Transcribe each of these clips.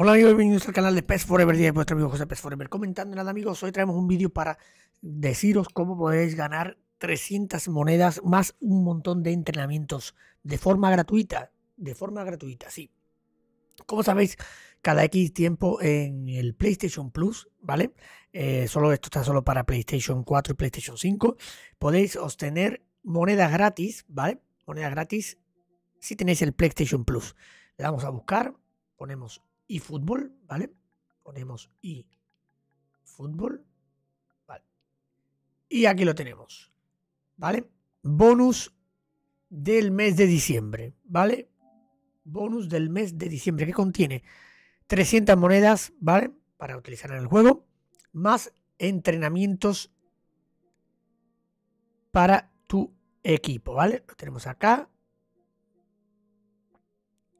Hola amigos, bienvenidos al canal de PES Forever día de vuestro amigo José PES Forever. Comentando nada amigos, hoy traemos un vídeo para deciros cómo podéis ganar 300 monedas más un montón de entrenamientos de forma gratuita, de forma gratuita, sí. Como sabéis, cada X tiempo en el PlayStation Plus, ¿vale? Eh, solo esto está solo para PlayStation 4 y PlayStation 5. Podéis obtener monedas gratis, ¿vale? Monedas gratis si tenéis el PlayStation Plus. Le vamos a buscar, ponemos y fútbol, ¿vale? Ponemos y fútbol, ¿vale? Y aquí lo tenemos, ¿vale? Bonus del mes de diciembre, ¿vale? Bonus del mes de diciembre que contiene 300 monedas, ¿vale? Para utilizar en el juego, más entrenamientos para tu equipo, ¿vale? Lo tenemos acá.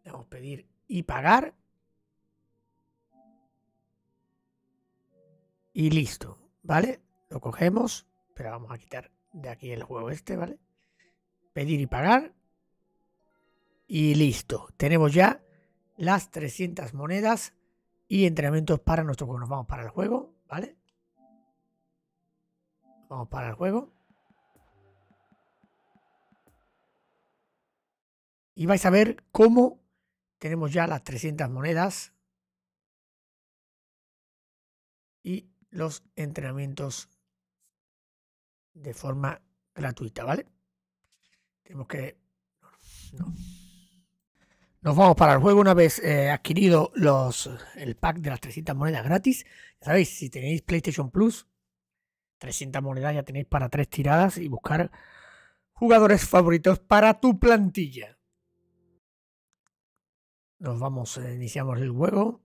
vamos a pedir y pagar. y listo, ¿vale? Lo cogemos, pero vamos a quitar de aquí el juego este, ¿vale? Pedir y pagar y listo. Tenemos ya las 300 monedas y entrenamientos para nuestro juego. Nos vamos para el juego, ¿vale? Vamos para el juego. Y vais a ver cómo tenemos ya las 300 monedas. Y los entrenamientos de forma gratuita, ¿vale? Tenemos que... Nos vamos para el juego una vez eh, adquirido el pack de las 300 monedas gratis. Ya sabéis, si tenéis PlayStation Plus, 300 monedas ya tenéis para tres tiradas y buscar jugadores favoritos para tu plantilla. Nos vamos, eh, iniciamos el juego.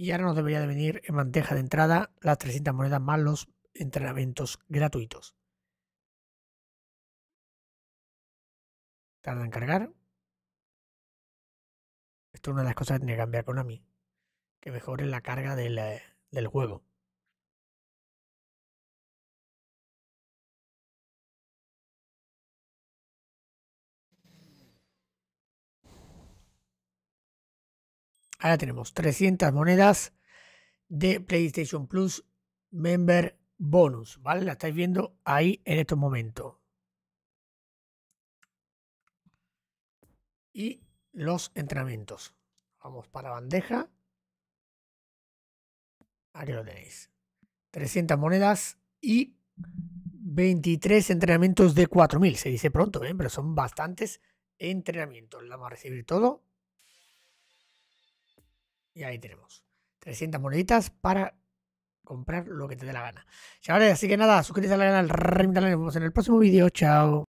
Y ahora nos debería de venir en bandeja de entrada las 300 monedas más los entrenamientos gratuitos. Tarda en cargar. Esto es una de las cosas que tiene que cambiar Konami. Que mejore la carga del eh, juego. Ahora tenemos 300 monedas de PlayStation Plus Member Bonus, ¿vale? La estáis viendo ahí en estos momentos. Y los entrenamientos. Vamos para bandeja. Aquí lo tenéis. 300 monedas y 23 entrenamientos de 4.000. Se dice pronto, ¿eh? pero son bastantes entrenamientos. vamos a recibir todo y ahí tenemos. 300 moneditas para comprar lo que te dé la gana. Chavales, así que nada, suscríbete al canal, nos vemos en el próximo vídeo. Chao.